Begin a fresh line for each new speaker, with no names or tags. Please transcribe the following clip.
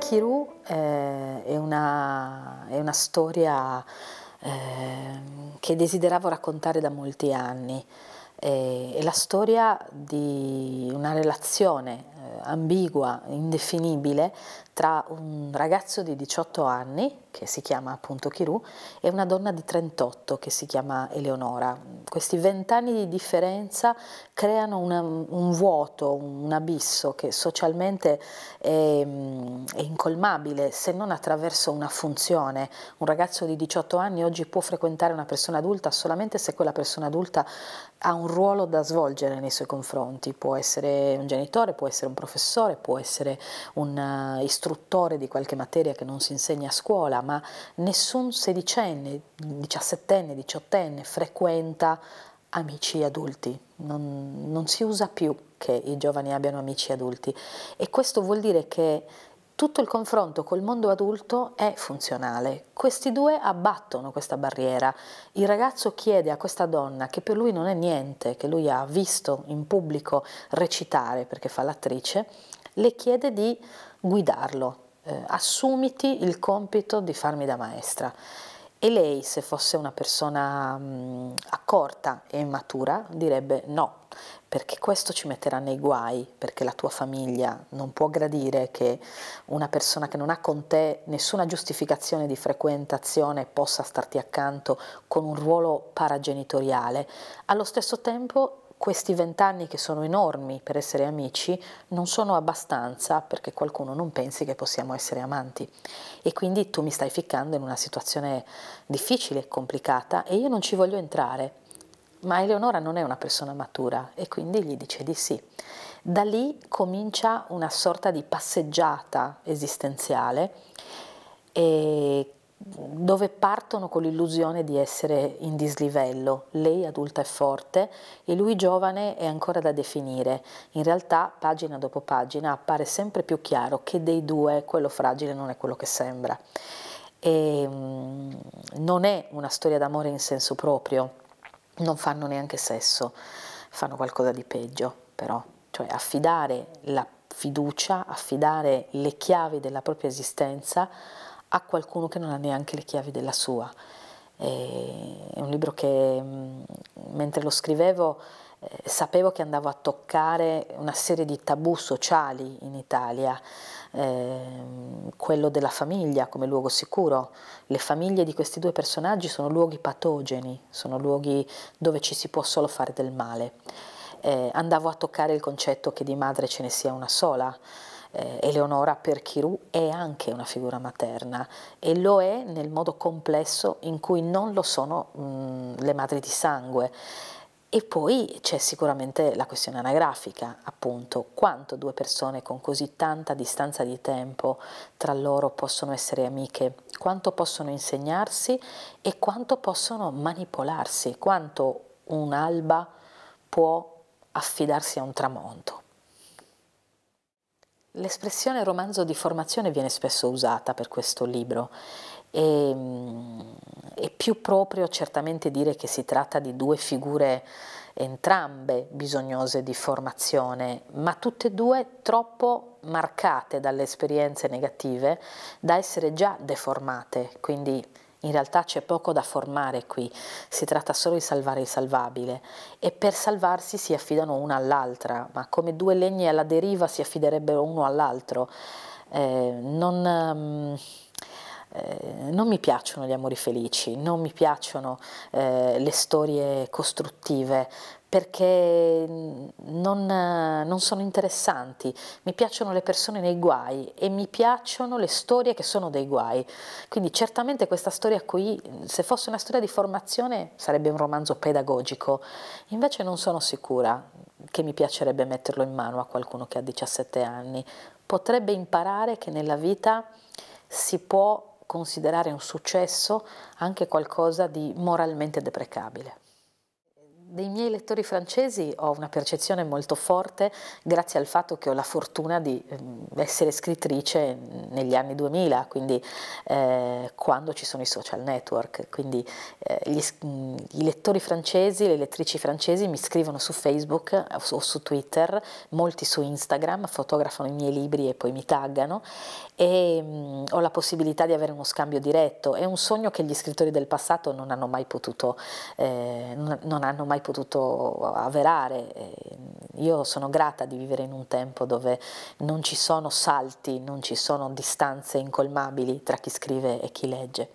Kiru eh, è, una, è, una, storia eh, che desideravo raccontare da molti anni. Eh, è la storia di una relazione eh, ambigua, indefinibile, tra un ragazzo di 18 anni, che si chiama appunto Chiru, e una donna di 38 che si chiama Eleonora. Questi vent'anni di differenza creano una, un vuoto, un abisso che socialmente è, mm, è incolmabile se non attraverso una funzione. Un ragazzo di 18 anni oggi può frequentare una persona adulta solamente se quella persona adulta ha un ruolo da svolgere nei suoi confronti, può essere un genitore, può essere un un professore, può essere un uh, istruttore di qualche materia che non si insegna a scuola, ma nessun sedicenne, diciassettenne, diciottenne frequenta amici adulti, non, non si usa più che i giovani abbiano amici adulti e questo vuol dire che tutto il confronto col mondo adulto è funzionale. Questi due abbattono questa barriera. Il ragazzo chiede a questa donna, che per lui non è niente, che lui ha visto in pubblico recitare perché fa l'attrice, le chiede di guidarlo, eh, assumiti il compito di farmi da maestra. E lei, se fosse una persona mh, accorta e matura, direbbe no, perché questo ci metterà nei guai, perché la tua famiglia non può gradire che una persona che non ha con te nessuna giustificazione di frequentazione possa starti accanto con un ruolo paragenitoriale. Allo stesso tempo questi vent'anni che sono enormi per essere amici non sono abbastanza perché qualcuno non pensi che possiamo essere amanti e quindi tu mi stai ficcando in una situazione difficile, e complicata e io non ci voglio entrare. Ma Eleonora non è una persona matura e quindi gli dice di sì. Da lì comincia una sorta di passeggiata esistenziale e dove partono con l'illusione di essere in dislivello. Lei adulta è forte e lui giovane è ancora da definire. In realtà, pagina dopo pagina, appare sempre più chiaro che dei due quello fragile non è quello che sembra. E, mm, non è una storia d'amore in senso proprio, non fanno neanche sesso, fanno qualcosa di peggio però, cioè affidare la fiducia, affidare le chiavi della propria esistenza a qualcuno che non ha neanche le chiavi della sua. È un libro che mm, mentre lo scrivevo eh, sapevo che andavo a toccare una serie di tabù sociali in Italia, ehm, quello della famiglia come luogo sicuro. Le famiglie di questi due personaggi sono luoghi patogeni, sono luoghi dove ci si può solo fare del male. Eh, andavo a toccare il concetto che di madre ce ne sia una sola, eh, Eleonora per Chirù è anche una figura materna e lo è nel modo complesso in cui non lo sono mh, le madri di sangue. E poi c'è sicuramente la questione anagrafica, appunto, quanto due persone con così tanta distanza di tempo tra loro possono essere amiche, quanto possono insegnarsi e quanto possono manipolarsi, quanto un'alba può affidarsi a un tramonto. L'espressione romanzo di formazione viene spesso usata per questo libro e mm, è più proprio certamente dire che si tratta di due figure entrambe bisognose di formazione, ma tutte e due troppo marcate dalle esperienze negative da essere già deformate, quindi in realtà c'è poco da formare qui, si tratta solo di salvare il salvabile e per salvarsi si affidano una all'altra, ma come due legni alla deriva si affiderebbero uno all'altro. Eh, non... Um, eh, non mi piacciono gli amori felici, non mi piacciono eh, le storie costruttive perché non, non, sono interessanti, mi piacciono le persone nei guai e mi piacciono le storie che sono dei guai. Quindi certamente questa storia qui, se fosse una storia di formazione, sarebbe un romanzo pedagogico, invece non sono sicura che mi piacerebbe metterlo in mano a qualcuno che ha 17 anni. Potrebbe imparare che nella vita si può considerare un successo anche qualcosa di moralmente deprecabile dei miei lettori francesi ho una percezione molto forte grazie al fatto che ho la fortuna di ehm, essere scrittrice negli anni 2000, quindi eh, quando ci sono i social network, quindi eh, gli, mm, i lettori francesi, le lettrici francesi mi scrivono su Facebook o su Twitter, molti su Instagram, fotografano i miei libri e poi mi taggano e mh, mm, ho la possibilità di avere uno scambio diretto, è un sogno che gli scrittori del passato non hanno mai potuto, eh, non, non hanno mai mai potuto avverare. Io sono grata di vivere in un tempo dove non ci sono salti, non ci sono distanze incolmabili tra chi scrive e chi legge.